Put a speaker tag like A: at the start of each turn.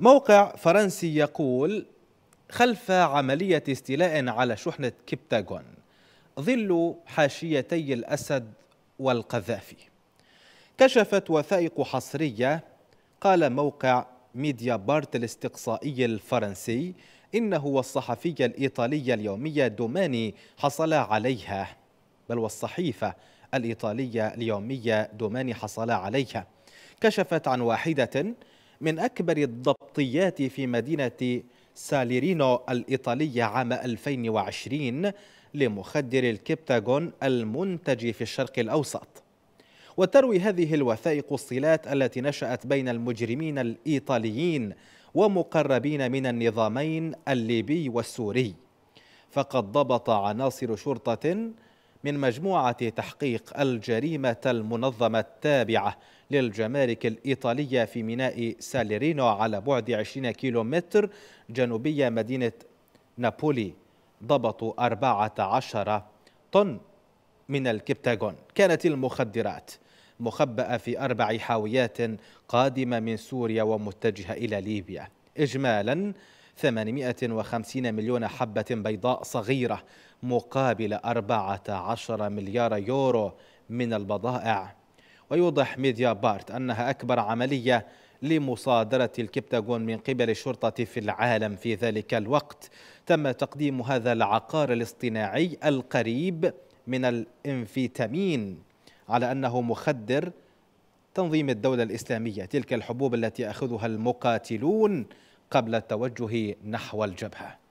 A: موقع فرنسي يقول خلف عملية استيلاء على شحنة كبتاغون ظل حاشيتي الأسد والقذافي كشفت وثائق حصرية قال موقع ميديا بارت الاستقصائي الفرنسي إنه والصحفية الإيطالية اليومية دوماني حصلا عليها بل والصحيفة الإيطالية اليومية دوماني حصلا عليها كشفت عن واحدة من أكبر الضبطيات في مدينة ساليرينو الإيطالية عام 2020 لمخدر الكبتاغون المنتج في الشرق الأوسط وتروي هذه الوثائق الصلات التي نشأت بين المجرمين الإيطاليين ومقربين من النظامين الليبي والسوري فقد ضبط عناصر شرطة من مجموعة تحقيق الجريمة المنظمة التابعة للجمارك الإيطالية في ميناء ساليرينو على بعد 20 كيلومتر جنوبية مدينة نابولي ضبطوا 14 طن من الكبتاغون كانت المخدرات مخبأة في أربع حاويات قادمة من سوريا ومتجهة إلى ليبيا إجمالاً 850 مليون حبة بيضاء صغيرة مقابل 14 مليار يورو من البضائع ويوضح ميديا بارت أنها أكبر عملية لمصادرة الكبتاغون من قبل الشرطة في العالم في ذلك الوقت تم تقديم هذا العقار الاصطناعي القريب من الانفيتامين على أنه مخدر تنظيم الدولة الإسلامية تلك الحبوب التي أخذها المقاتلون قبل التوجه نحو الجبهه